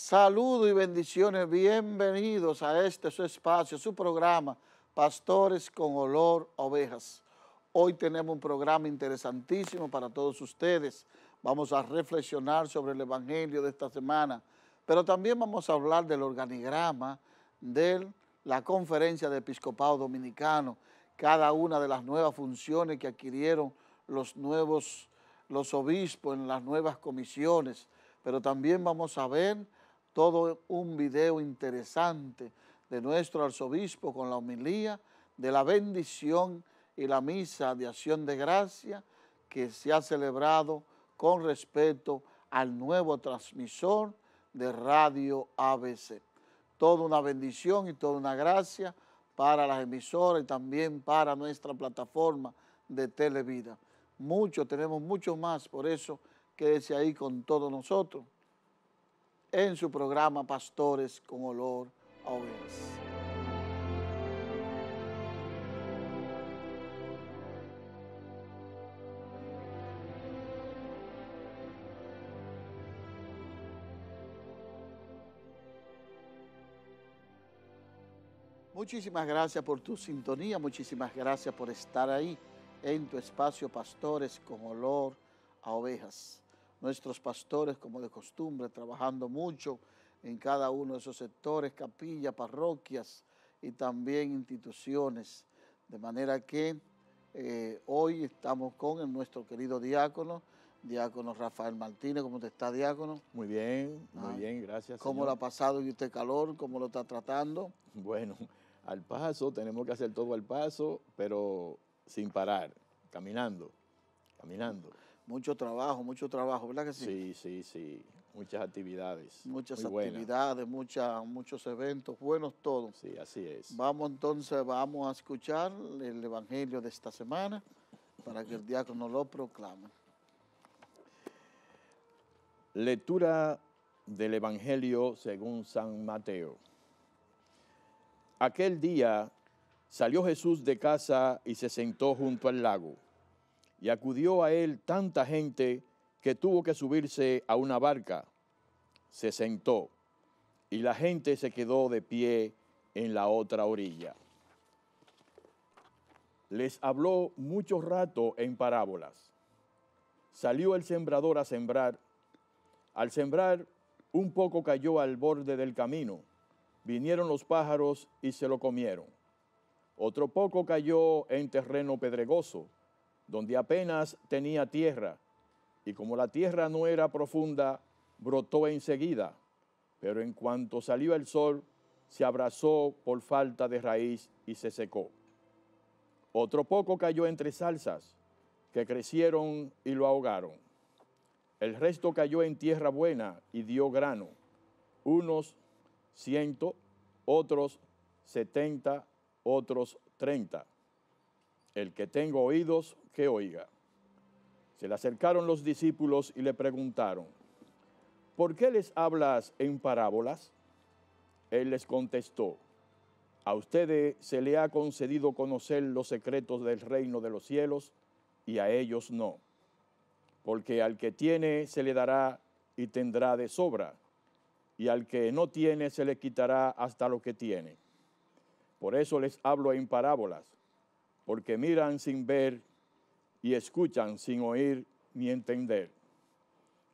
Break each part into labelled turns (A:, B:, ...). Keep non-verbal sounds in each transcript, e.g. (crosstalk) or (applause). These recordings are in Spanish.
A: Saludo y bendiciones, bienvenidos a este su espacio, su programa, Pastores con Olor Ovejas. Hoy tenemos un programa interesantísimo para todos ustedes. Vamos a reflexionar sobre el Evangelio de esta semana, pero también vamos a hablar del organigrama de la Conferencia de Episcopado Dominicano, cada una de las nuevas funciones que adquirieron los nuevos, los obispos en las nuevas comisiones, pero también vamos a ver todo un video interesante de nuestro arzobispo con la homilía, de la bendición y la misa de acción de gracia que se ha celebrado con respeto al nuevo transmisor de Radio ABC. Toda una bendición y toda una gracia para las emisoras y también para nuestra plataforma de Televida. Mucho, tenemos mucho más, por eso quédese ahí con todos nosotros en su programa Pastores con Olor a Ovejas. Muchísimas gracias por tu sintonía, muchísimas gracias por estar ahí en tu espacio Pastores con olor a ovejas nuestros pastores, como de costumbre, trabajando mucho en cada uno de esos sectores, capillas, parroquias y también instituciones. De manera que eh, hoy estamos con nuestro querido diácono, diácono Rafael Martínez. ¿Cómo te está, diácono?
B: Muy bien, muy ah, bien, gracias. ¿Cómo lo ha pasado y usted calor? ¿Cómo lo está tratando? Bueno, al paso, tenemos que hacer todo al paso, pero sin parar, caminando, caminando. Mucho trabajo, mucho trabajo, ¿verdad que sí? Sí, sí, sí. Muchas actividades.
A: Muchas actividades, muchos eventos, buenos todos. Sí, así es. Vamos entonces, vamos a escuchar el Evangelio de esta semana para que el diácono lo proclame.
B: Lectura del Evangelio según San Mateo. Aquel día salió Jesús de casa y se sentó junto al lago y acudió a él tanta gente que tuvo que subirse a una barca. Se sentó y la gente se quedó de pie en la otra orilla. Les habló mucho rato en parábolas. Salió el sembrador a sembrar. Al sembrar, un poco cayó al borde del camino. Vinieron los pájaros y se lo comieron. Otro poco cayó en terreno pedregoso donde apenas tenía tierra, y como la tierra no era profunda, brotó enseguida, pero en cuanto salió el sol, se abrazó por falta de raíz y se secó. Otro poco cayó entre salsas, que crecieron y lo ahogaron. El resto cayó en tierra buena y dio grano, unos ciento, otros setenta, otros treinta. El que tengo oídos, oiga. Se le acercaron los discípulos y le preguntaron, ¿por qué les hablas en parábolas? Él les contestó, a ustedes se le ha concedido conocer los secretos del reino de los cielos y a ellos no, porque al que tiene se le dará y tendrá de sobra, y al que no tiene se le quitará hasta lo que tiene. Por eso les hablo en parábolas, porque miran sin ver y escuchan sin oír ni entender.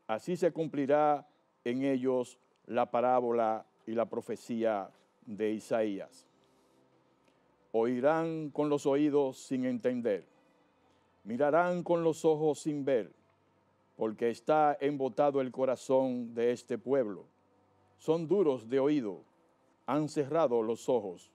B: Así se cumplirá en ellos la parábola y la profecía de Isaías. Oirán con los oídos sin entender, mirarán con los ojos sin ver, porque está embotado el corazón de este pueblo. Son duros de oído, han cerrado los ojos,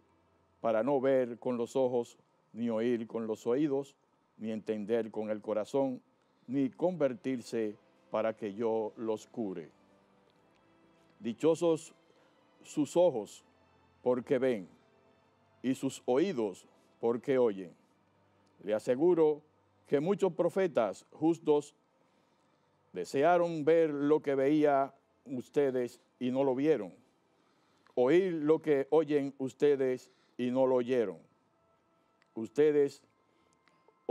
B: para no ver con los ojos ni oír con los oídos, ni entender con el corazón, ni convertirse para que yo los cure. Dichosos sus ojos porque ven y sus oídos porque oyen. Le aseguro que muchos profetas justos desearon ver lo que veían ustedes y no lo vieron, oír lo que oyen ustedes y no lo oyeron. Ustedes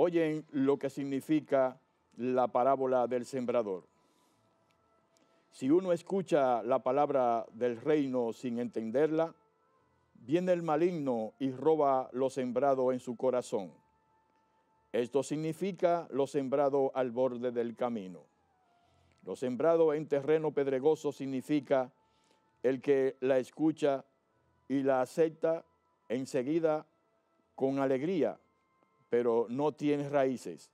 B: Oyen lo que significa la parábola del sembrador. Si uno escucha la palabra del reino sin entenderla, viene el maligno y roba lo sembrado en su corazón. Esto significa lo sembrado al borde del camino. Lo sembrado en terreno pedregoso significa el que la escucha y la acepta enseguida con alegría, pero no tiene raíces.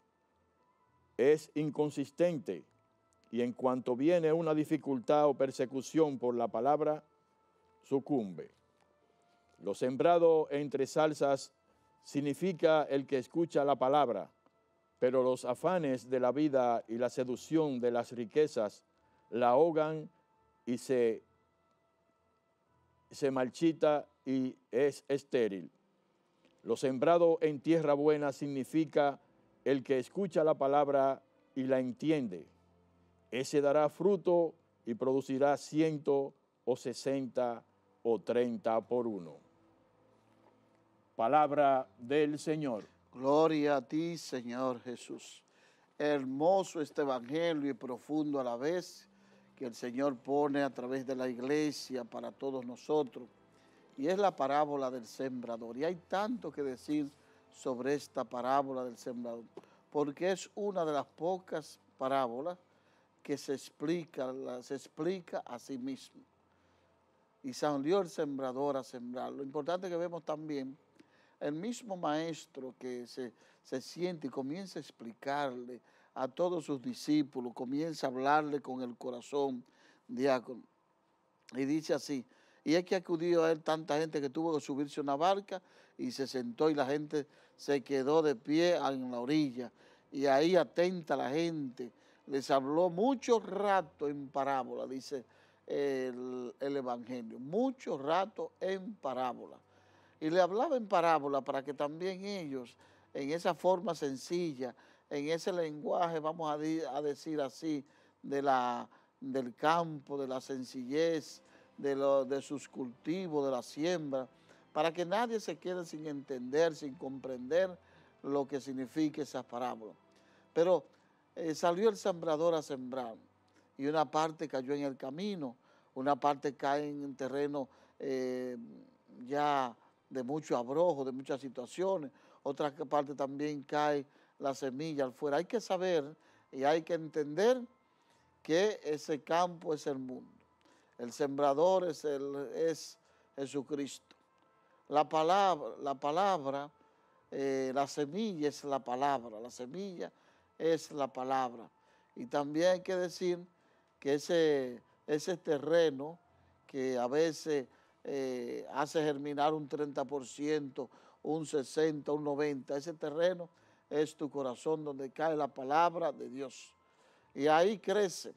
B: Es inconsistente y en cuanto viene una dificultad o persecución por la palabra, sucumbe. Lo sembrado entre salsas significa el que escucha la palabra, pero los afanes de la vida y la seducción de las riquezas la ahogan y se, se marchita y es estéril. Lo sembrado en tierra buena significa el que escucha la palabra y la entiende. Ese dará fruto y producirá ciento o sesenta o treinta por uno. Palabra del Señor. Gloria a ti, Señor Jesús. Hermoso
A: este evangelio y profundo a la vez que el Señor pone a través de la iglesia para todos nosotros y es la parábola del sembrador. Y hay tanto que decir sobre esta parábola del sembrador, porque es una de las pocas parábolas que se explica, se explica a sí mismo. Y salió el sembrador a sembrar. Lo importante que vemos también, el mismo maestro que se, se siente y comienza a explicarle a todos sus discípulos, comienza a hablarle con el corazón, diácono. Y dice así, y es que acudió a él tanta gente que tuvo que subirse una barca y se sentó y la gente se quedó de pie en la orilla. Y ahí atenta la gente, les habló mucho rato en parábola, dice el, Evangelio, mucho rato en parábola. Y le hablaba en parábola para que también ellos, en esa forma sencilla, en ese lenguaje, vamos a, a decir así, de la, del campo, de la sencillez, de, de sus cultivos, de la siembra, para que nadie se quede sin entender, sin comprender lo que significa esa parábola. Pero eh, salió el sembrador a sembrar y una parte cayó en el camino, una parte cae en terreno eh, ya de mucho abrojo, de muchas situaciones, otra parte también cae la semilla al fuera. Hay que saber y hay que entender que ese campo es el mundo. El sembrador es, el, es Jesucristo. La palabra, la palabra, eh, la semilla es la palabra, la semilla es la palabra. Y también hay que decir que ese, ese terreno que a veces eh, hace germinar un 30%, un 60, un 90, ese terreno es tu corazón donde cae la palabra de Dios. Y ahí crece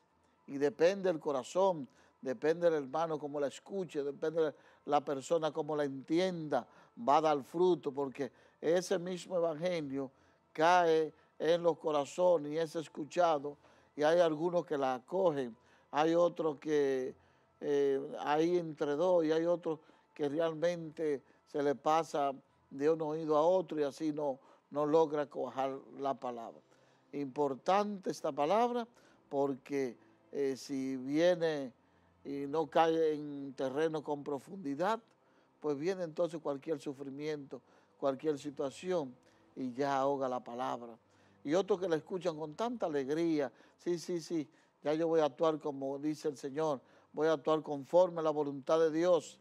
A: y depende el corazón depende del hermano como la escuche, depende de la persona como la entienda, va a dar fruto, porque ese mismo evangelio cae en los corazones y es escuchado, y hay algunos que la acogen, hay otros que hay eh, entre dos, y hay otros que realmente se le pasa de un oído a otro y así no, no logra cojar la palabra. Importante esta palabra porque eh, si viene y no cae en terreno con profundidad, pues viene entonces cualquier sufrimiento, cualquier situación y ya ahoga la palabra. Y otros que la escuchan con tanta alegría, sí, sí, sí, ya yo voy a actuar como dice el Señor, voy a actuar conforme a la voluntad de Dios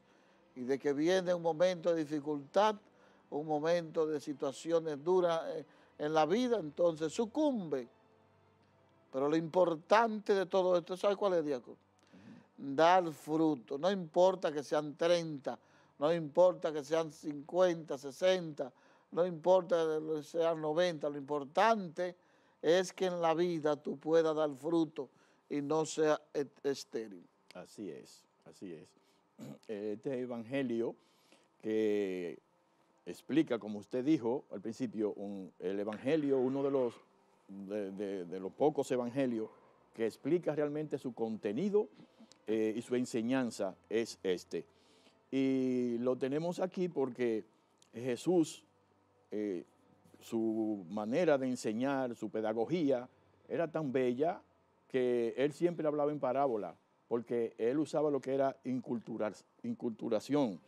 A: y de que viene un momento de dificultad, un momento de situaciones duras eh, en la vida, entonces sucumbe. Pero lo importante de todo esto, ¿sabe cuál es, Diácono? dar fruto. No importa que sean 30, no importa que sean 50, 60, no importa que sean 90, lo importante es que en la vida tú puedas dar fruto y no sea estéril. Así es, así
B: es. (clears throat) Este evangelio que explica, como usted dijo al principio, el evangelio, uno de los, de los pocos evangelios que explica realmente su contenido eh, y su enseñanza es este. Y lo tenemos aquí porque Jesús, eh, su manera de enseñar, su pedagogía, era tan bella que él siempre hablaba en parábola, porque él usaba lo que era inculturación,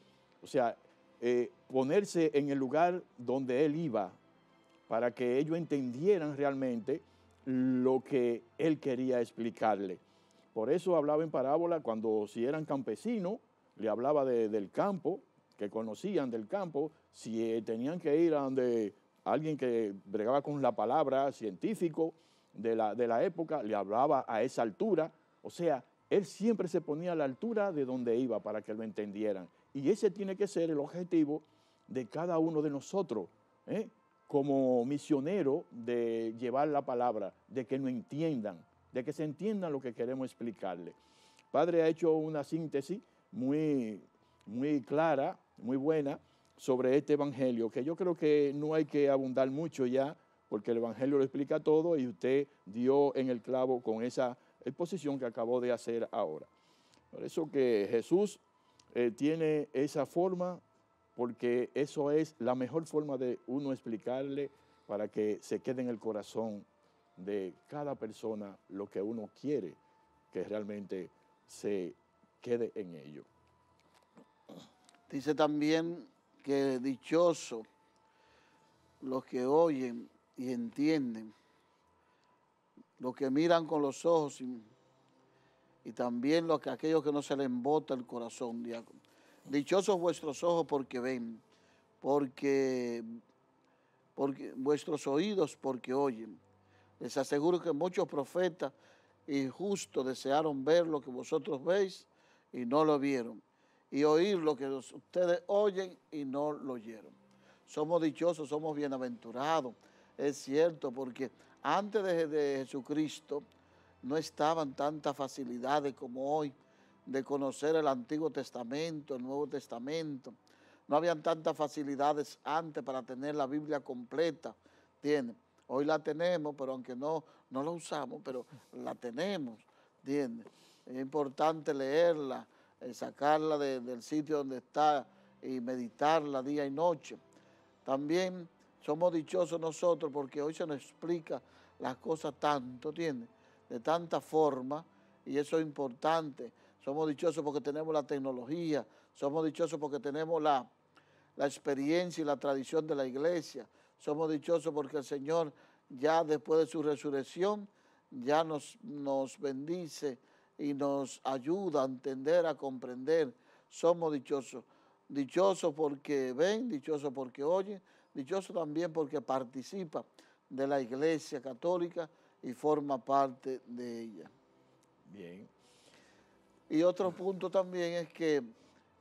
B: o sea, eh, ponerse en el lugar donde él iba para que ellos entendieran realmente lo que él quería explicarle. Por eso hablaba en parábola cuando si eran campesinos, le hablaba del campo, que conocían del campo, si eh, tenían que ir a donde alguien que bregaba con la palabra científico de la, de la época, le hablaba a esa altura. O sea, él siempre se ponía a la altura de donde iba para que lo entendieran. Y ese tiene que ser el objetivo de cada uno de nosotros, ¿eh? como misionero de llevar la palabra, de que no entiendan, de que se entienda lo que queremos explicarle. Padre ha hecho una síntesis muy, muy clara, muy buena, sobre este Evangelio, que yo creo que no hay que abundar mucho ya, porque el Evangelio lo explica todo y usted dio en el clavo con esa exposición que acabó de hacer ahora. Por eso que Jesús eh, tiene esa forma, porque eso es la mejor forma de uno explicarle para que se quede en el corazón de cada persona lo que uno quiere que realmente se quede en ello. Dice también que dichoso
A: los que oyen y entienden, los que miran con los ojos y, también que, aquellos que no se les embota el corazón, Dichosos vuestros ojos porque ven, porque, porque vuestros oídos porque oyen les aseguro que muchos profetas y justos desearon ver lo que vosotros veis y no lo vieron, y oír lo que ustedes oyen y no lo oyeron. Somos dichosos, somos bienaventurados, es cierto, porque antes de, Jesucristo no estaban tantas facilidades como hoy de conocer el Antiguo Testamento, el Nuevo Testamento. No habían tantas facilidades antes para tener la Biblia completa. Tienen Hoy la tenemos, pero aunque no, no la usamos, pero la tenemos, ¿entiendes? Es importante leerla, eh, sacarla del sitio donde está y meditarla día y noche. También somos dichosos nosotros porque hoy se nos explica las cosas tanto, ¿entiendes? De tanta forma, y eso es importante. Somos dichosos porque tenemos la tecnología, somos dichosos porque tenemos la, la experiencia y la tradición de la iglesia, somos dichosos porque el Señor ya después de su resurrección ya nos, nos bendice y nos ayuda a entender, a comprender. Somos dichosos. Dichosos porque ven, dichosos porque oyen, dichosos también porque participa de la Iglesia Católica y forma parte de ella. Bien. Y otro punto también es que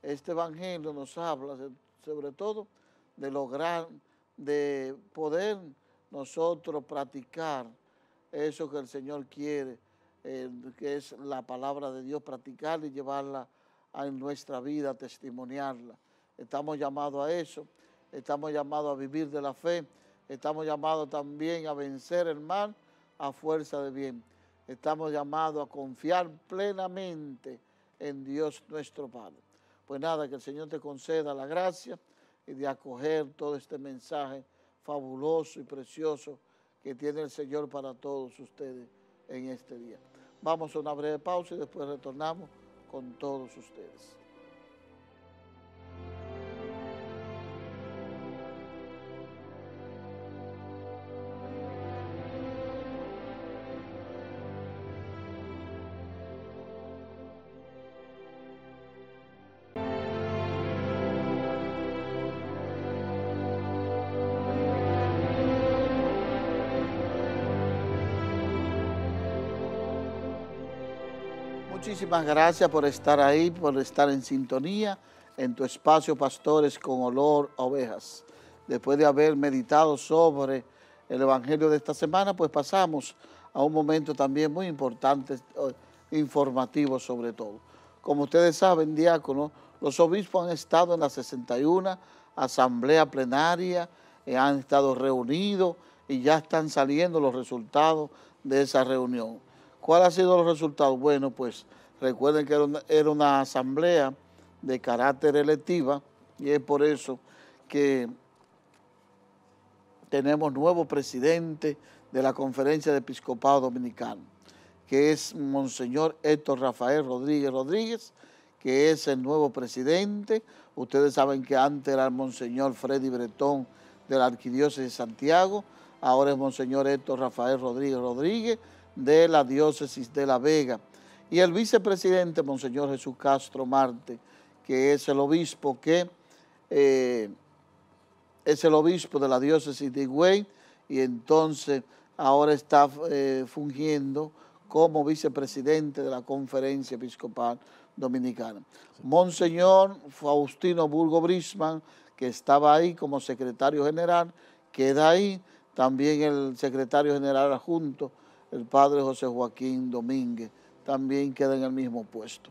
A: este Evangelio nos habla sobre todo de lograr de poder nosotros practicar eso que el Señor quiere, que es la palabra de Dios, practicarla y llevarla a nuestra vida, testimoniarla. Estamos llamados a eso, estamos llamados a vivir de la fe, estamos llamados también a vencer el mal a fuerza de bien. Estamos llamados a confiar plenamente en Dios nuestro Padre. Pues nada, que el Señor te conceda la gracia y de acoger todo este mensaje fabuloso y precioso que tiene el Señor para todos ustedes en este día. Vamos a una breve pausa y después retornamos con todos ustedes. muchísimas gracias por estar ahí, por estar en sintonía en tu espacio Pastores con Olor Ovejas. Después de haber meditado sobre el Evangelio de esta semana, pues pasamos a un momento también muy importante, eh, informativo sobre todo. Como ustedes saben, diácono, los obispos han estado en la 61 asamblea plenaria, eh, han estado reunidos y ya están saliendo los resultados de esa reunión. ¿Cuáles han sido los resultados? Bueno, pues Recuerden que era una, asamblea de carácter electiva y es por eso que tenemos nuevo presidente de la Conferencia de Episcopado Dominicano, que es Monseñor Héctor Rafael Rodríguez Rodríguez, que es el nuevo presidente. Ustedes saben que antes era el Monseñor Freddy Bretón de la Arquidiócesis de Santiago, ahora es Monseñor Héctor Rafael Rodríguez Rodríguez de la Diócesis de La Vega y el vicepresidente, Monseñor Jesús Castro Marte, que es el obispo que eh, es el obispo de la diócesis de Higüey y entonces ahora está eh, fungiendo como vicepresidente de la Conferencia Episcopal Dominicana. Monseñor Faustino Burgo Brisman, que estaba ahí como secretario general, queda ahí también el secretario general adjunto, el padre José Joaquín Domínguez también queda en el mismo puesto.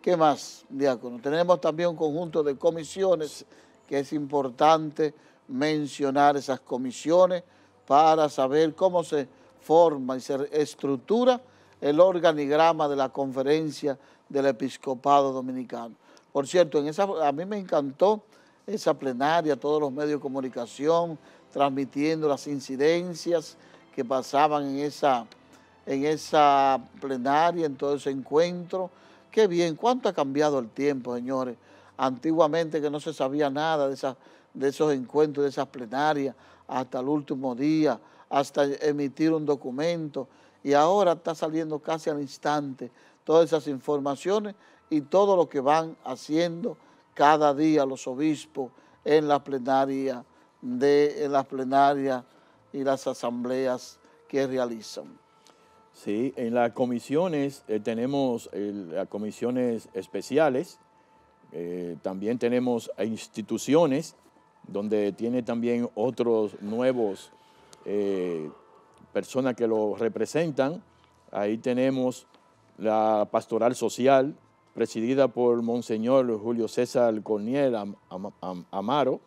A: ¿Qué más, diácono? Tenemos también un conjunto de comisiones que es importante mencionar esas comisiones para saber cómo se forma y se estructura el organigrama de la conferencia del episcopado dominicano. Por cierto, en esa, a mí me encantó esa plenaria, todos los medios de comunicación transmitiendo las incidencias que pasaban en esa en esa plenaria, en todo ese encuentro. Qué bien, cuánto ha cambiado el tiempo, señores. Antiguamente que no se sabía nada de, esas, de esos encuentros, de esas plenarias, hasta el último día, hasta emitir un documento. Y ahora está saliendo casi al instante todas esas informaciones y todo lo que van haciendo cada día los obispos en la plenaria de
B: las plenarias y las asambleas que realizan. Sí, en las comisiones eh, tenemos las comisiones especiales, eh, también tenemos instituciones donde tiene también otros nuevos eh, personas que lo representan. Ahí tenemos la pastoral social, presidida por Monseñor Julio César Corniel Amaro.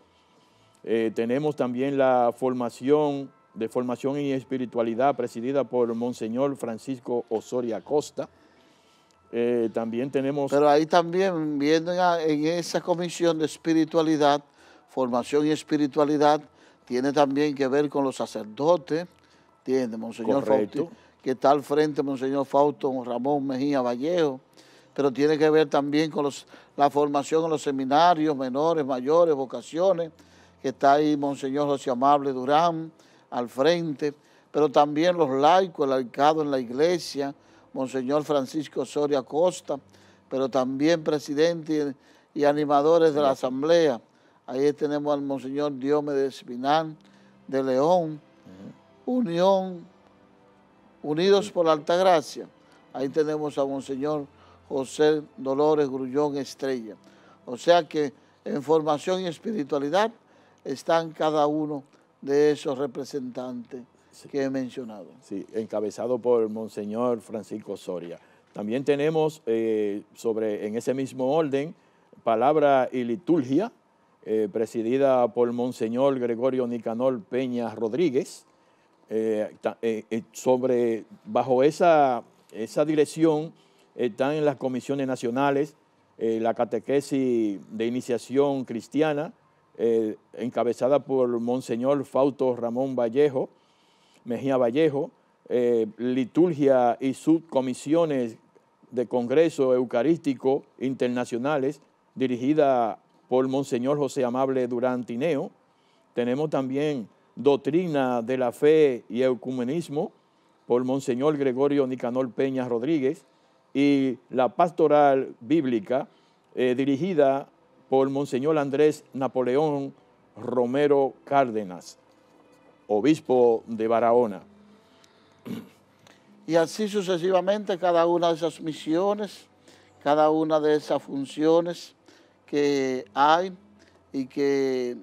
B: tenemos también la formación de Formación y Espiritualidad, presidida por Monseñor Francisco Osoria Costa. Eh, también tenemos... Pero ahí también,
A: viendo en esa comisión de espiritualidad, formación y espiritualidad, tiene también que ver con los sacerdotes, tiene Monseñor Fausto, que está al frente Monseñor Fausto Ramón Mejía Vallejo, pero tiene que ver también con la formación en los seminarios menores, mayores, vocaciones, que está ahí Monseñor José Amable Durán, al frente, pero también los laicos, el laicado en la iglesia, Monseñor Francisco Soria Costa, pero también presidente y, animadores de la asamblea. Ahí tenemos al Monseñor Diomedes Espinal de León, Unión, Unidos por la Altagracia. Ahí tenemos a Monseñor José Dolores Grullón Estrella. O sea que en formación y espiritualidad están cada uno
B: de esos representantes que he mencionado. Sí, encabezado por Monseñor Francisco Soria. También tenemos eh, sobre, en ese mismo orden, Palabra y Liturgia, eh, presidida por Monseñor Gregorio Nicanor Peña Rodríguez, eh, sobre, bajo esa, esa dirección están en las comisiones nacionales la catequesis de iniciación cristiana, eh, encabezada por Monseñor Fausto Ramón Vallejo, Mejía Vallejo, eh, liturgia y subcomisiones de Congreso Eucarístico Internacionales, dirigida por Monseñor José Amable Durantineo. Tenemos también Doctrina de la Fe y Ecumenismo, por Monseñor Gregorio Nicanor Peña Rodríguez, y la Pastoral Bíblica, eh, dirigida por Monseñor Andrés Napoleón Romero Cárdenas, obispo de Barahona. Y
A: así sucesivamente cada una de esas misiones, cada una de esas funciones que hay y que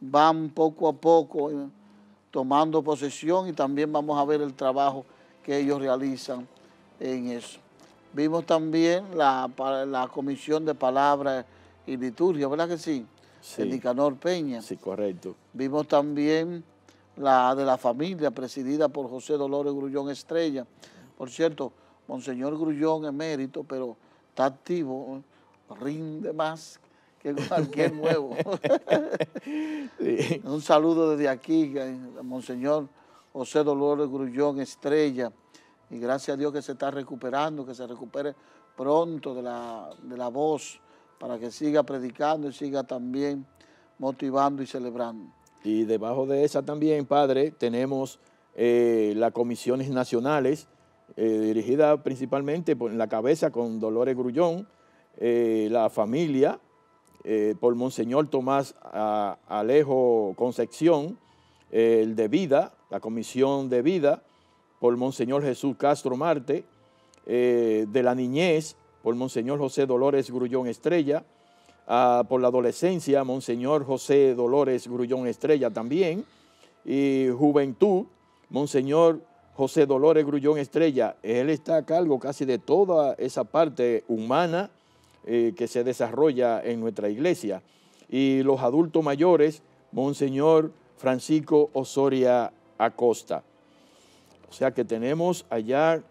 A: van poco a poco eh, tomando posesión y también vamos a ver el trabajo que ellos realizan en eso. Vimos también la, la comisión de palabras y Liturgia, ¿verdad que sí? sí? De Nicanor Peña.
B: Sí, correcto.
A: Vimos también la de la familia presidida por José Dolores Grullón Estrella. Por cierto, Monseñor Grullón emérito, pero está activo, ¿eh? rinde más que (laughs) cualquier nuevo. Un saludo desde aquí, eh, Monseñor José Dolores Grullón Estrella. Y gracias a Dios que se está recuperando, que se recupere pronto de la, de la voz
B: para que siga predicando y siga también motivando y celebrando. Y debajo de esa también, Padre, tenemos eh, las comisiones nacionales, eh, dirigidas principalmente por, en la cabeza con Dolores Grullón, eh, la familia, por Monseñor Tomás Alejo Concepción, el de vida, la comisión de vida, por Monseñor Jesús Castro Marte, de la niñez, por Monseñor José Dolores Grullón Estrella, ah, por la adolescencia, Monseñor José Dolores Grullón Estrella también, y juventud, Monseñor José Dolores Grullón Estrella, él está a cargo casi de toda esa parte humana eh, que se desarrolla en nuestra iglesia. Y los adultos mayores, Monseñor Francisco Osoria Acosta. O sea que tenemos allá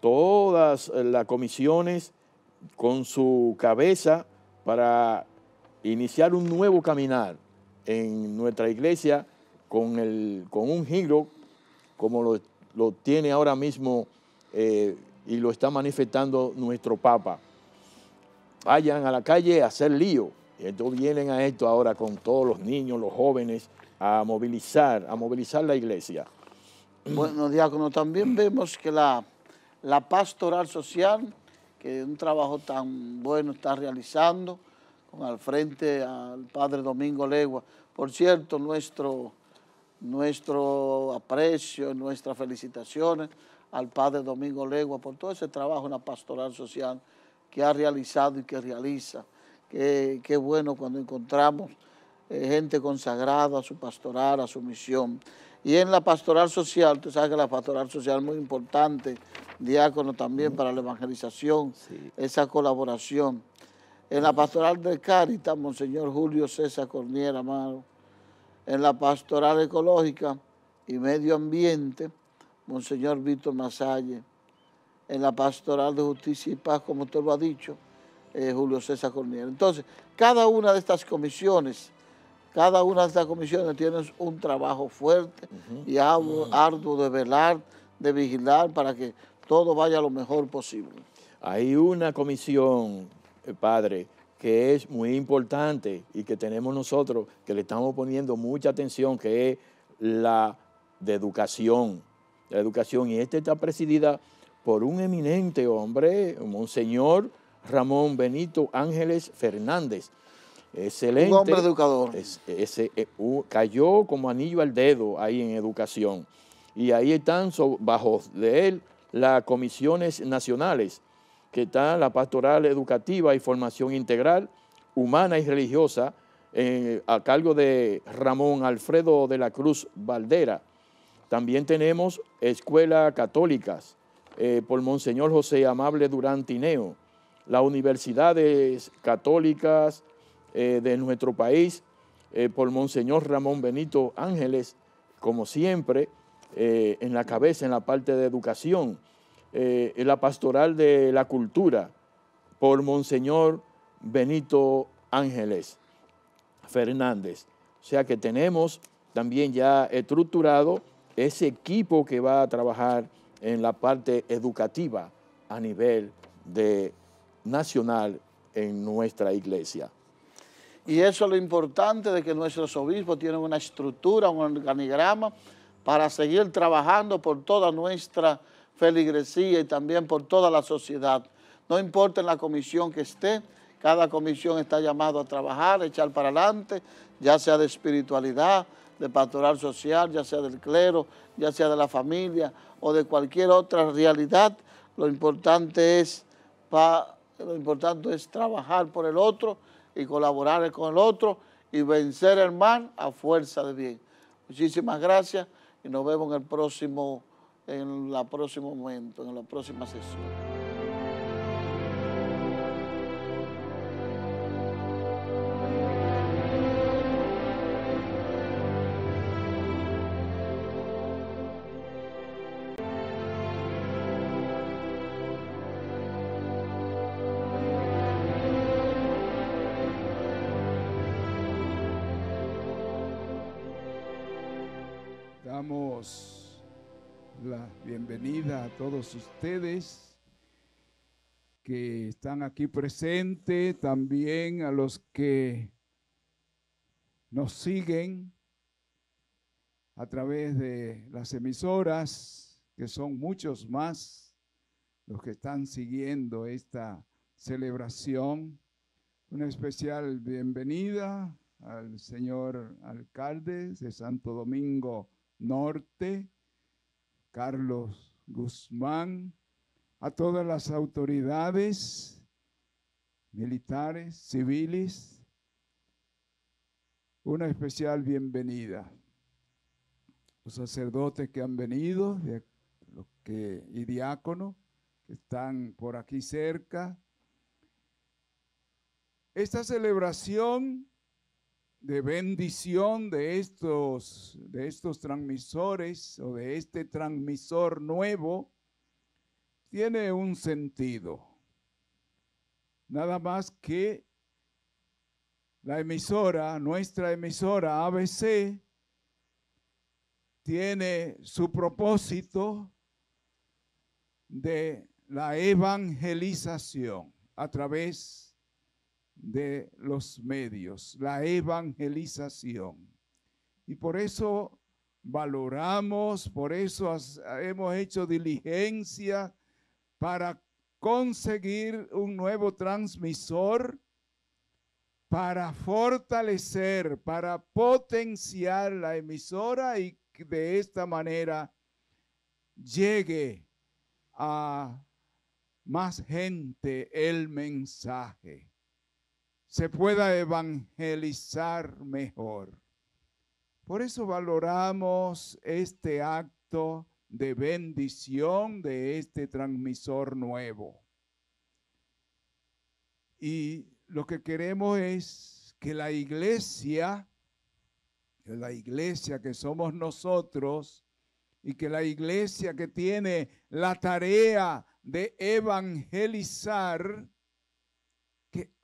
B: todas las comisiones con su cabeza para iniciar un nuevo caminar en nuestra iglesia con, el, con un giro como lo, tiene ahora mismo eh, y lo está manifestando nuestro Papa. Vayan a la calle a hacer lío. Entonces vienen a esto ahora con todos los niños, los jóvenes, a movilizar, a movilizar la iglesia. Bueno, diácono, también vemos que
A: la, la pastoral social que un trabajo tan bueno está realizando, con al frente al padre Domingo Legua. Por cierto, nuestro, nuestro aprecio, nuestras felicitaciones al padre Domingo Legua por todo ese trabajo en la pastoral social que ha realizado y que realiza. Qué, bueno cuando encontramos eh, gente consagrada a su pastoral, a su misión. Y en la pastoral social, tú sabes que la pastoral social es muy importante Diácono también para la evangelización, esa colaboración. En la pastoral de Cáritas, Monseñor Julio César Cornier, amado. En la pastoral ecológica y medio ambiente, Monseñor Víctor Masalle. En la pastoral de justicia y paz, como usted lo ha dicho, eh, Julio César Cornier. Entonces, cada una de estas comisiones, cada una de estas comisiones tiene un trabajo fuerte y arduo de velar, de vigilar para
B: que todo vaya lo mejor posible. Hay una comisión, eh, padre, que es muy importante y que tenemos nosotros, que le estamos poniendo mucha atención, que es la de educación. La educación, y esta está presidida por un eminente hombre, Monseñor Ramón Benito Ángeles Fernández. Excelente. Un hombre educador. Eh, cayó como anillo al dedo ahí en educación. Y ahí están bajo de él las comisiones nacionales, que está la pastoral educativa y formación integral, humana y religiosa, a cargo de Ramón Alfredo de la Cruz Valdera. También tenemos escuelas católicas eh, por Monseñor José Amable Durán Tineo, las universidades católicas eh, de nuestro país eh, por Monseñor Ramón Benito Ángeles, como siempre, eh, en la cabeza, en la parte de educación, eh, en la pastoral de la cultura, por Monseñor Benito Ángeles Fernández. O sea que tenemos también ya estructurado ese equipo que va a trabajar en la parte educativa a nivel de nacional en nuestra iglesia.
A: Y eso es lo importante de que nuestros obispos tienen una estructura, un organigrama para seguir trabajando por toda nuestra feligresía y también por toda la sociedad. No importa en la comisión que esté, cada comisión está llamada a trabajar, echar para adelante, ya sea de espiritualidad, de pastoral social, ya sea del clero, ya sea de la familia o de cualquier otra realidad. Lo importante es, lo importante es trabajar por el otro y colaborar con el otro y vencer el mal a fuerza de bien. Muchísimas gracias y nos vemos en el próximo, en la próximo momento, en la próxima sesión.
C: todos ustedes que están aquí presentes, también a los que nos siguen a través de las emisoras, que son muchos más los que están siguiendo esta celebración. Una especial bienvenida al señor alcalde de Santo Domingo Norte, Carlos Guzmán, a todas las autoridades militares, civiles, una especial bienvenida. Los sacerdotes que han venido que, y diácono que están por aquí cerca. Esta celebración de bendición de estos, de estos transmisores o de este transmisor nuevo tiene un sentido. Nada más que la emisora, nuestra emisora ABC, tiene su propósito de la evangelización a través de los medios, la evangelización. Y por eso valoramos, por eso hemos hecho diligencia para conseguir un nuevo transmisor para fortalecer, para potenciar la emisora y de esta manera llegue a más gente el mensaje se pueda evangelizar mejor. Por eso valoramos este acto de bendición de este transmisor nuevo. Y lo que queremos es que la iglesia, que la iglesia que somos nosotros, y que la iglesia que tiene la tarea de evangelizar,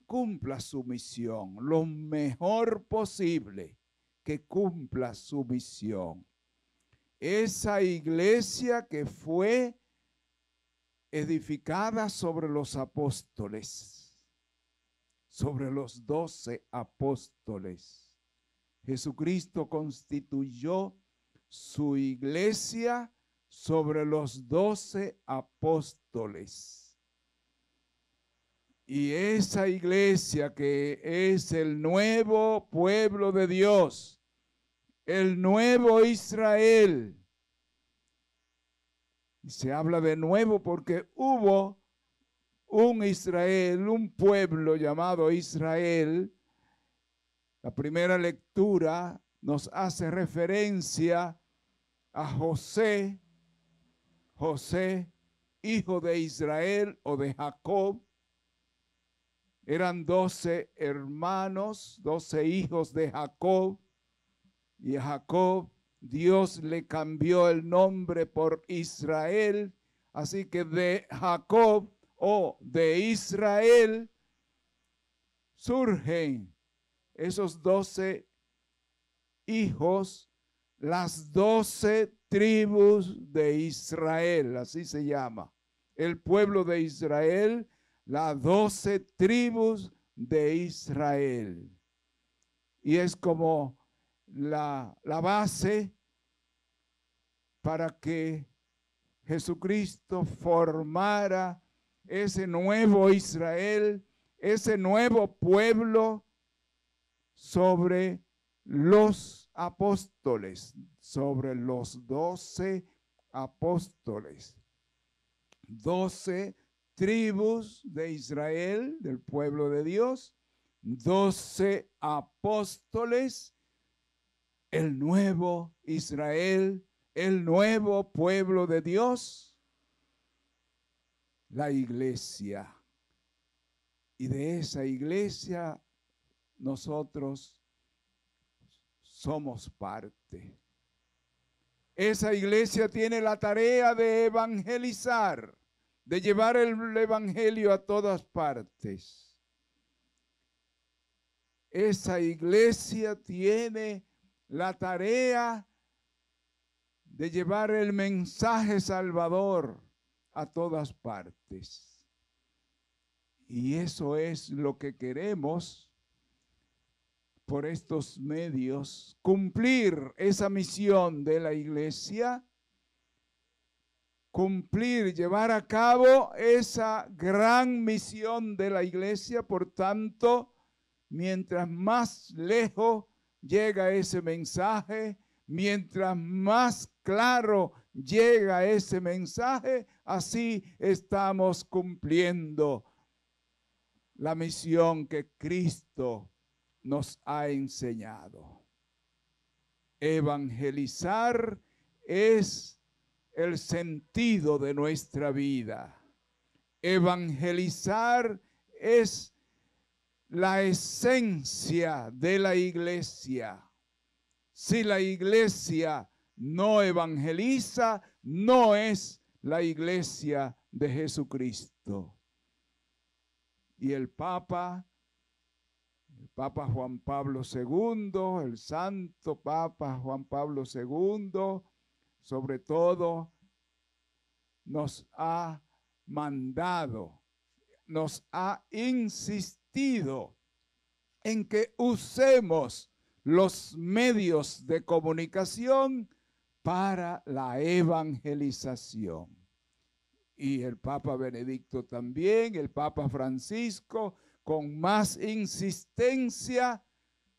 C: cumpla su misión lo mejor posible, que cumpla su misión. Esa iglesia que fue edificada sobre los apóstoles, sobre los doce apóstoles. Jesucristo constituyó su iglesia sobre los doce apóstoles. Y esa iglesia que es el nuevo pueblo de Dios, el nuevo Israel. Y se habla de nuevo porque hubo un Israel, un pueblo llamado Israel. La primera lectura nos hace referencia a José, José, hijo de Israel o de Jacob, eran doce hermanos, doce hijos de Jacob. Y a Jacob Dios le cambió el nombre por Israel. Así que de Jacob o de Israel surgen esos doce hijos, las doce tribus de Israel, así se llama. El pueblo de Israel las doce tribus de Israel. Y es como la, base para que Jesucristo formara ese nuevo Israel, ese nuevo pueblo sobre los apóstoles, sobre los doce apóstoles. Doce tribus de Israel, del pueblo de Dios, doce apóstoles, el nuevo Israel, el nuevo pueblo de Dios, la iglesia. Y de esa iglesia nosotros somos parte. Esa iglesia tiene la tarea de evangelizar de llevar el Evangelio a todas partes. Esa iglesia tiene la tarea de llevar el mensaje salvador a todas partes. Y eso es lo que queremos por estos medios, cumplir esa misión de la iglesia cumplir, llevar a cabo esa gran misión de la iglesia. Por tanto, mientras más lejos llega ese mensaje, mientras más claro llega ese mensaje, así estamos cumpliendo la misión que Cristo nos ha enseñado. Evangelizar es el sentido de nuestra vida. Evangelizar es la esencia de la iglesia. Si la iglesia no evangeliza, no es la iglesia de Jesucristo. Y el Papa, el Papa Juan Pablo II, el Santo Papa Juan Pablo II, sobre todo nos ha mandado, nos ha insistido en que usemos los medios de comunicación para la evangelización. Y el Papa Benedicto también, el Papa Francisco, con más insistencia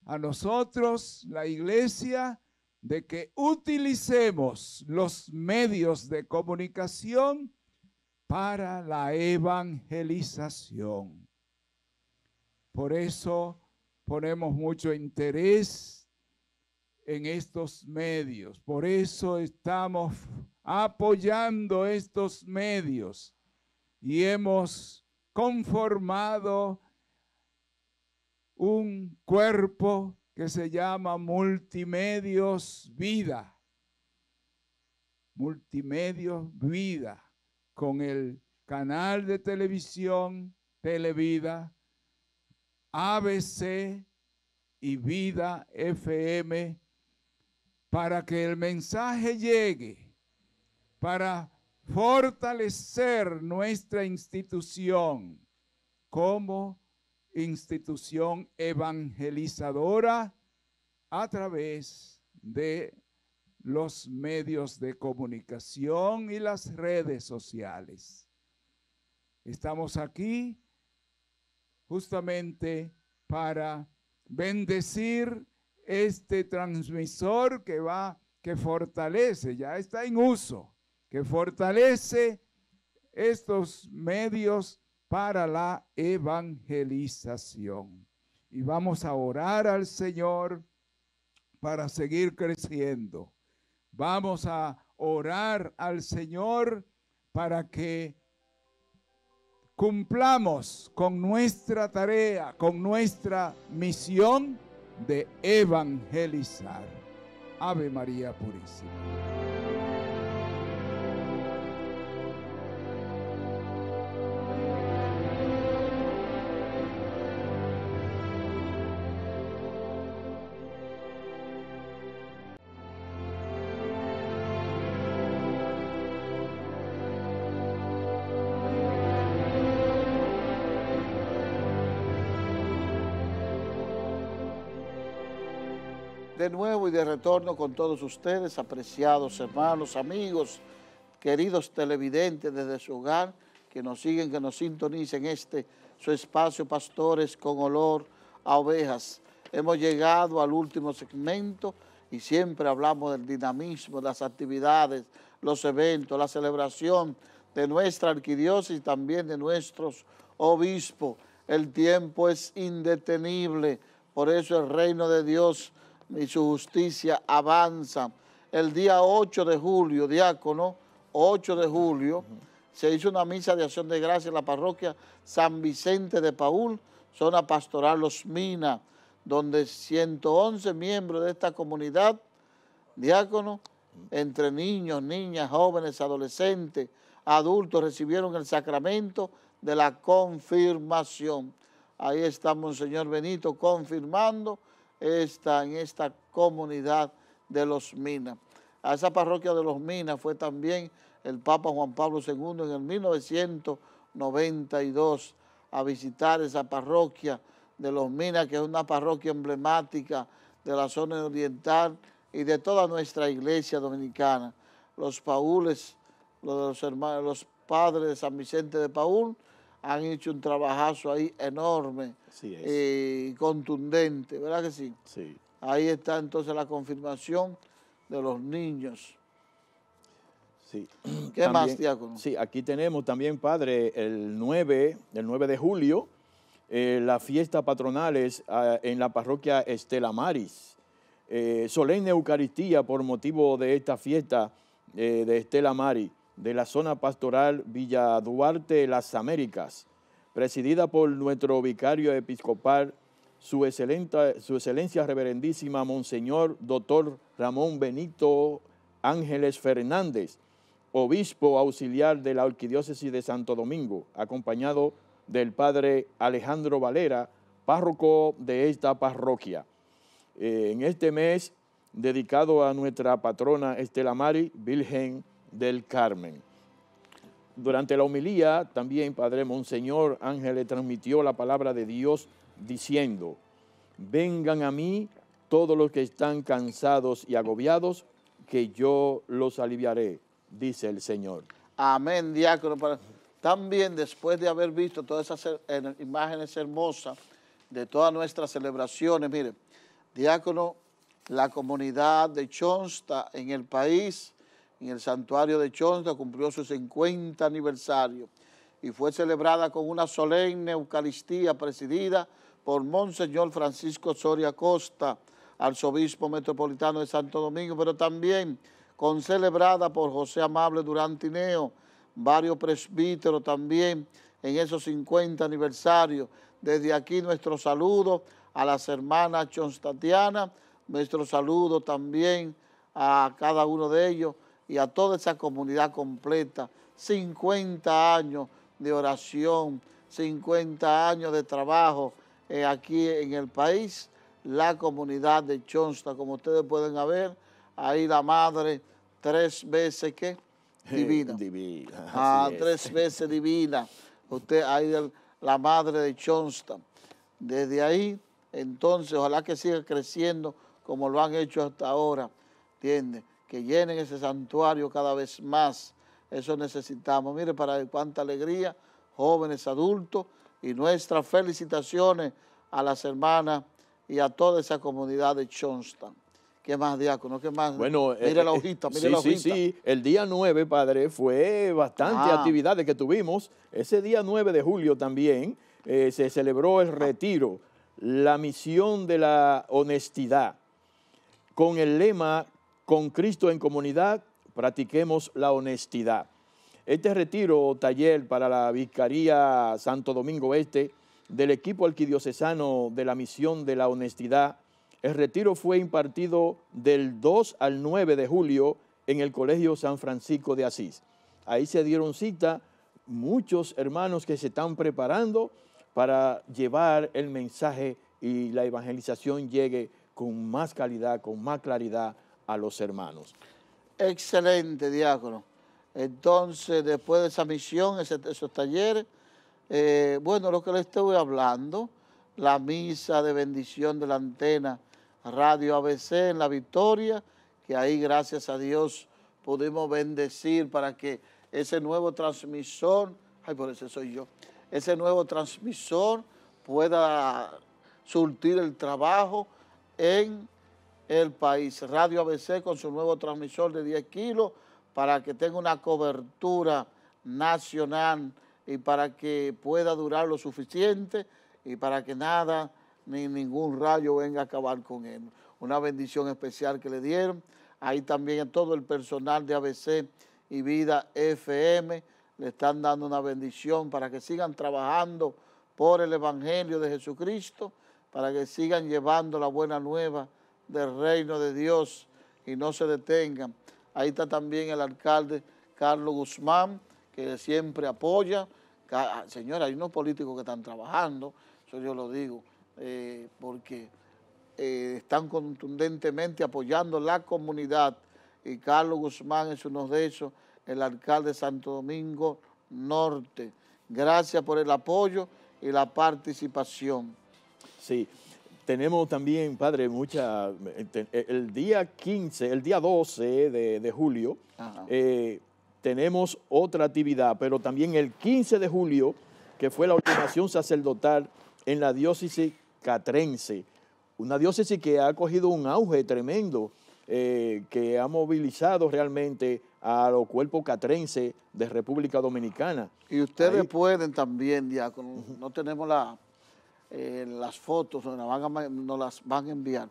C: a nosotros, la iglesia, de que utilicemos los medios de comunicación para la evangelización. Por eso ponemos mucho interés en estos medios, por eso estamos apoyando estos medios y hemos conformado un cuerpo que se llama Multimedios Vida. Multimedios Vida, con el canal de televisión Televida, ABC y Vida FM, para que el mensaje llegue, para fortalecer nuestra institución como institución evangelizadora a través de los medios de comunicación y las redes sociales. Estamos aquí justamente para bendecir este transmisor que va, que fortalece, ya está en uso, que fortalece estos medios para la evangelización. Y vamos a orar al Señor para seguir creciendo. Vamos a orar al Señor para que cumplamos con nuestra tarea, con nuestra misión de evangelizar. Ave María Purísima.
A: nuevo y de retorno con todos ustedes, apreciados hermanos, amigos, queridos televidentes desde su hogar, que nos siguen, que nos sintonicen este su espacio, pastores, con olor a ovejas. Hemos llegado al último segmento y siempre hablamos del dinamismo, las actividades, los eventos, la celebración de nuestra arquidiócesis también de nuestros obispos. El tiempo es indetenible, por eso el reino de Dios y su justicia avanza... El día 8 de julio, diácono, 8 de julio, se hizo una misa de acción de gracia en la parroquia San Vicente de Paul, zona pastoral Los Minas, donde 111 miembros de esta comunidad, diácono, entre niños, niñas, jóvenes, adolescentes, adultos, recibieron el sacramento de la confirmación. Ahí está Monseñor Benito confirmando está en esta comunidad de los Minas. A esa parroquia de los Minas fue también el Papa Juan Pablo II en el 1992 a visitar esa parroquia de los Minas, que es una parroquia emblemática de la zona oriental y de toda nuestra iglesia dominicana. Los paules, los, hermanos, los padres de San Vicente de Paúl, han hecho un trabajazo ahí enorme y contundente, ¿verdad que sí? Sí. Ahí está entonces la confirmación de los niños.
B: Sí. (clears throat) ¿Qué más, Diácono? Sí, aquí tenemos también, padre, el 9, 9 de julio, eh, la fiesta patronal es ah, en la parroquia Estela Maris. Eh, solemne Eucaristía por motivo de esta fiesta eh, de Estela Maris de la zona pastoral Villa Duarte Las Américas, presidida por nuestro vicario episcopal, su, su excelencia reverendísima Monseñor Doctor Ramón Benito Ángeles Fernández, obispo auxiliar de la Arquidiócesis de Santo Domingo, acompañado del padre Alejandro Valera, párroco de esta parroquia. Eh, en este mes, dedicado a nuestra patrona Estela Mari, Virgen del Carmen. Durante la homilía también Padre Monseñor Ángel le transmitió la palabra de Dios diciendo, vengan a mí todos los que están cansados y agobiados, que yo los aliviaré, dice el Señor. Amén, diácono.
A: También después de haber visto todas esas imágenes hermosas de todas nuestras celebraciones, mire, diácono, la comunidad de Chonsta en el país, en el santuario de Chonza cumplió su 50 aniversario y fue celebrada con una solemne Eucaristía presidida por Monseñor Francisco Soria Costa, arzobispo metropolitano de Santo Domingo, pero también con celebrada por José Amable Durantineo, varios presbíteros también en esos 50 aniversarios. Desde aquí nuestro saludo a las hermanas Chonstatiana... nuestro saludo también a cada uno de ellos y a toda esa comunidad completa. 50 años de oración, 50 años de trabajo eh, aquí en el país, la comunidad de Chonsta, como ustedes pueden ver, ahí la madre tres veces que
B: (laughs) divina. Ah, tres
A: (laughs) veces divina. Usted ahí la madre de Chonsta. Desde ahí, entonces, ojalá que siga creciendo como lo han hecho hasta ahora, ¿entiendes? que llenen ese santuario cada vez más. Eso necesitamos. Mire, para cuánta alegría, jóvenes, adultos, y nuestras felicitaciones a las hermanas y a toda esa comunidad de Johnston. ¿Qué más, diácono? ¿Qué más? Bueno, eh, mire la eh, hojita, mire la hojita. Sí, sí,
B: el día 9, padre, fue bastante ah. actividad que tuvimos. Ese día 9 de julio también eh, se celebró el retiro, la misión de la honestidad, con el lema con Cristo en comunidad, practiquemos la honestidad. Este retiro o taller para la Vicaría Santo Domingo Este del equipo arquidiocesano de la Misión de la Honestidad, el retiro fue impartido del 2 al 9 de julio en el Colegio San Francisco de Asís. Ahí se dieron cita muchos hermanos que se están preparando para llevar el mensaje y la evangelización llegue con más calidad, con más claridad a los hermanos. Excelente, diácono. Entonces, después de esa misión,
A: esos talleres, eh, bueno, lo que le estoy hablando, la misa de bendición de la antena Radio ABC en La Victoria, que ahí, gracias a Dios, pudimos bendecir para que ese nuevo transmisor, ay, por eso soy yo, ese nuevo transmisor pueda surtir el trabajo en el país. Radio ABC con su nuevo transmisor de 10 kilos para que tenga una cobertura nacional y para que pueda durar lo suficiente y para que nada ni ningún rayo venga a acabar con él. Una bendición especial que le dieron. Ahí también a todo el personal de ABC y Vida FM le están dando una bendición para que sigan trabajando por el Evangelio de Jesucristo, para que sigan llevando la buena nueva del reino de Dios y no se detengan. Ahí está también el alcalde Carlos Guzmán, que siempre apoya. Señora, hay unos políticos que están trabajando, eso yo lo digo, eh, porque eh, están contundentemente apoyando la comunidad. Y Carlos Guzmán es uno de esos, el alcalde Santo Domingo
B: Norte. Gracias por el apoyo y la participación. Sí. Tenemos también, padre, mucha. Eh, eh, el día 15, el día 12 de, julio, eh, tenemos otra actividad, pero también el 15 de julio, que fue la ordenación sacerdotal en la diócesis catrense. Una diócesis que ha cogido un auge tremendo, que ha movilizado realmente a los cuerpos catrense de República Dominicana. Y ustedes pueden también, ya, no tenemos la las fotos,
A: nos las, van a, enviar.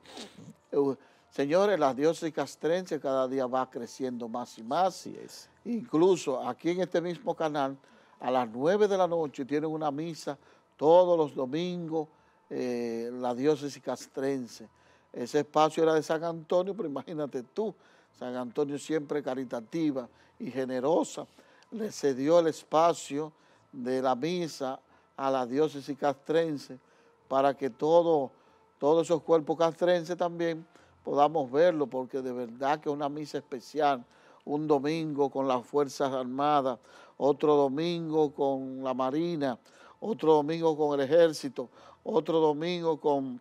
A: señores, la diócesis castrense cada día va creciendo más y más. es. Incluso aquí en este mismo canal, a las 9 de la noche tienen una misa todos los domingos, eh, la diócesis castrense. Ese espacio era de San Antonio, pero imagínate tú, San Antonio siempre caritativa y generosa, le cedió el espacio de la misa a la diócesis castrense para que todo, todos esos cuerpos castrenses también podamos verlo, porque de verdad que es una misa especial, un domingo con las Fuerzas Armadas, otro domingo con la Marina, otro domingo con el Ejército, otro domingo con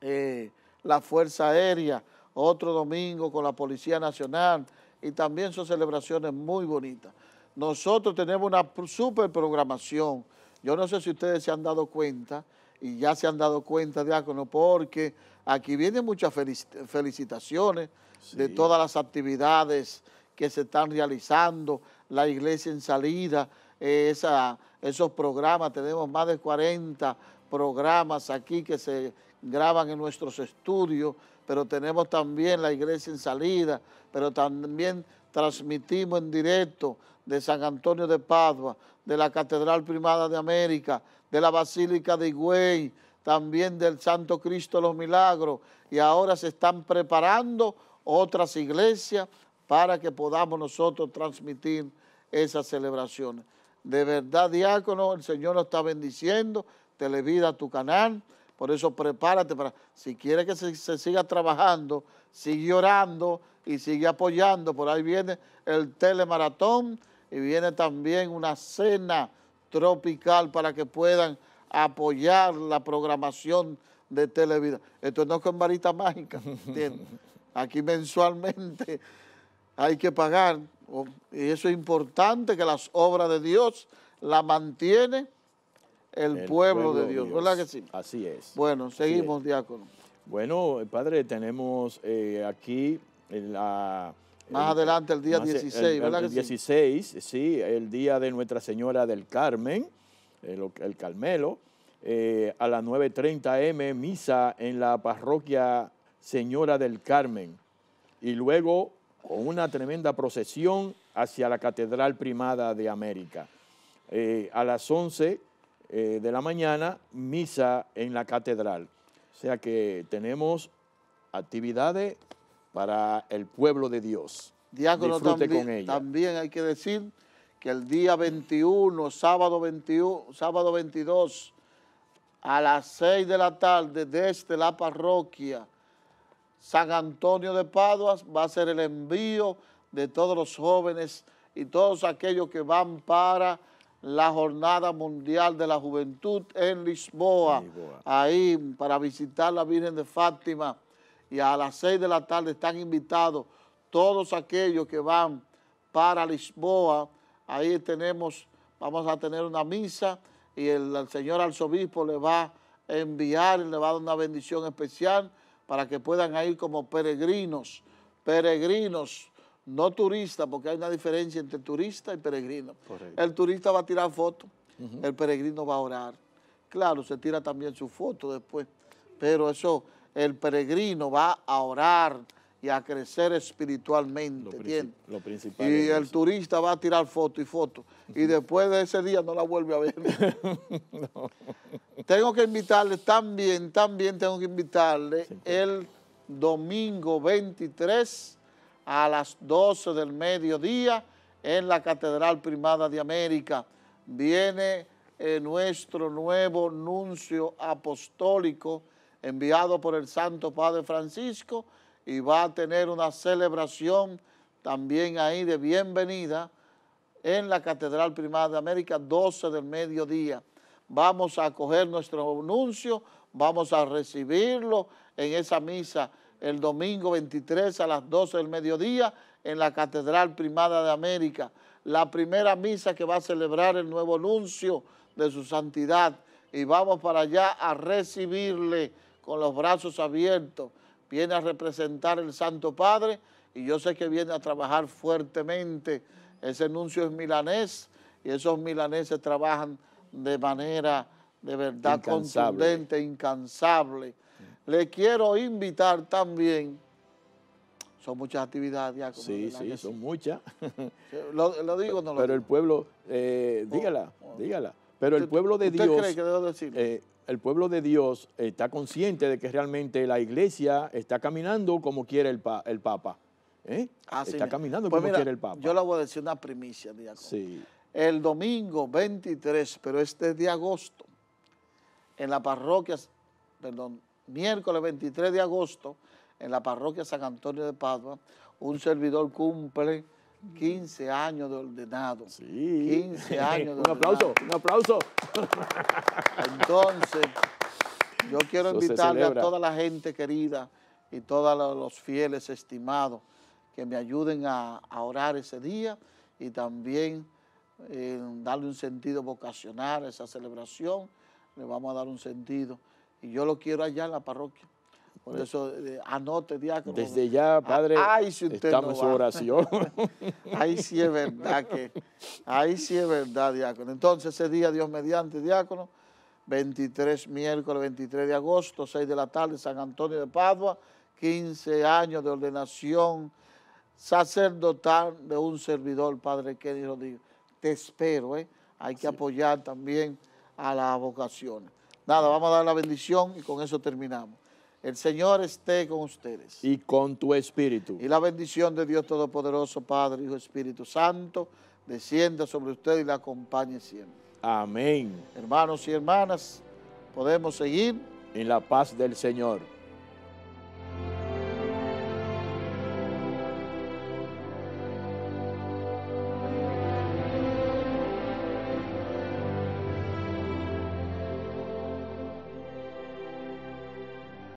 A: eh, la Fuerza Aérea, otro domingo con la Policía Nacional, y también son celebraciones muy bonitas. Nosotros tenemos una super programación. Yo no sé si ustedes se han dado cuenta y ya se han dado cuenta, diácono, porque aquí vienen muchas felicitaciones de todas las actividades que se están realizando, la iglesia en salida, eh, esos programas, tenemos más de 40 programas aquí que se graban en nuestros estudios, pero tenemos también la iglesia en salida, pero también transmitimos en directo de San Antonio de Padua, de la Catedral Primada de América, de la Basílica de Higüey, también del Santo Cristo de los Milagros, y ahora se están preparando otras iglesias para que podamos nosotros transmitir esas celebraciones. De verdad, diácono, el Señor nos está bendiciendo, televida tu canal, por eso prepárate para, si quieres que se, se siga trabajando, sigue orando y sigue apoyando, por ahí viene el telemaratón y viene también una cena tropical para que puedan apoyar la programación de Televida. Esto no es con varita mágica, (laughs) ¿entiendes? Aquí mensualmente hay que pagar. Y eso es importante, que las obras de Dios la mantiene
B: el, pueblo, de Dios. ¿Verdad que sí?
A: Así es. Bueno, seguimos, diácono.
B: Bueno, eh, padre, tenemos eh, aquí aquí la más adelante, el día 16, ¿verdad? El, 16, sí? el día de Nuestra Señora del Carmen, el, Carmelo. Eh, a las 9.30 M, misa en la parroquia Señora del Carmen. Y luego con una tremenda procesión hacia la Catedral Primada de América. Eh, a las 11 eh, de la mañana, misa en la Catedral. O sea que tenemos actividades para el pueblo de Dios. Disfrute también, con también hay que decir que el día 21,
A: sábado, 21, sábado 22, a las 6 de la tarde, desde la parroquia San Antonio de Paduas, va a ser el envío de todos los jóvenes y todos aquellos que van para la Jornada Mundial de la Juventud en Lisboa. ahí para visitar la Virgen de Fátima y a las 6 de la tarde están invitados todos aquellos que van para Lisboa. Ahí tenemos, vamos a tener una misa y el, señor arzobispo le va a enviar le va a dar una bendición especial para que puedan ir como peregrinos, peregrinos, no turistas, porque hay una diferencia entre turista y peregrino. El turista va a tirar fotos, el peregrino va a orar. Claro, se tira también su foto después, pero eso el peregrino va a orar y a crecer espiritualmente. Lo, Y el turista va a tirar foto y foto. Y (laughs) después de ese día no la vuelve a ver. (laughs) Tengo que invitarle también, también tengo que invitarle el domingo 23 a las 12 del mediodía en la Catedral Primada de América. Viene eh, nuestro nuevo nuncio apostólico enviado por el Santo Padre Francisco y va a tener una celebración también ahí de bienvenida en la Catedral Primada de América, 12 del mediodía. Vamos a acoger nuestro anuncio, vamos a recibirlo en esa misa el domingo 23 a las 12 del mediodía en la Catedral Primada de América. La primera misa que va a celebrar el nuevo anuncio de su santidad y vamos para allá a recibirle con los brazos abiertos, viene a representar el Santo Padre y yo sé que viene a trabajar fuertemente. Ese anuncio es milanés y esos milaneses trabajan de manera de verdad contundente, incansable. Le quiero invitar también, son muchas actividades,
B: ya, Sí, sí, son muchas. Lo, digo no lo Pero el pueblo, eh, dígala, oh, oh. dígala. Pero el pueblo de Dios... ¿Usted cree que debo decirlo? Eh, el pueblo de Dios está consciente de que realmente la iglesia está caminando como quiere el, Papa. ¿eh? Ah, está caminando pues como quiere el Papa. Yo le
A: voy a decir una primicia, El domingo 23, pero este es de agosto, en la parroquia, perdón, miércoles 23 de agosto, en la parroquia San Antonio de Padua, un servidor cumple 15 años de ordenado. Sí. 15 (laughs) años de Un aplauso, un aplauso. Entonces, yo quiero invitarle a toda la gente querida y todos los fieles estimados que me ayuden a, orar ese día y también eh, darle un sentido vocacional a esa celebración. Le vamos a dar un sentido. Y yo lo quiero allá en la parroquia. Por eh, eso anote, diácono. Desde
B: ya, Padre, estamos oración.
A: (laughs) ahí sí es verdad que, ahí sí es verdad, diácono. Entonces ese día, Dios mediante, diácono, 23, miércoles 23 de agosto, 6 de la tarde, San Antonio de Padua, 15 años de ordenación sacerdotal de un servidor, Padre Kenny Rodríguez. Te espero, ¿eh? Hay que apoyar también a las vocaciones. Nada, vamos a dar la bendición y con eso terminamos. El Señor esté con ustedes.
B: Y con tu espíritu. Y la bendición de
A: Dios Todopoderoso, Padre, Hijo, Espíritu Santo, descienda sobre usted y la acompañe siempre. Amén. Hermanos y hermanas, podemos seguir. En la paz
B: del Señor.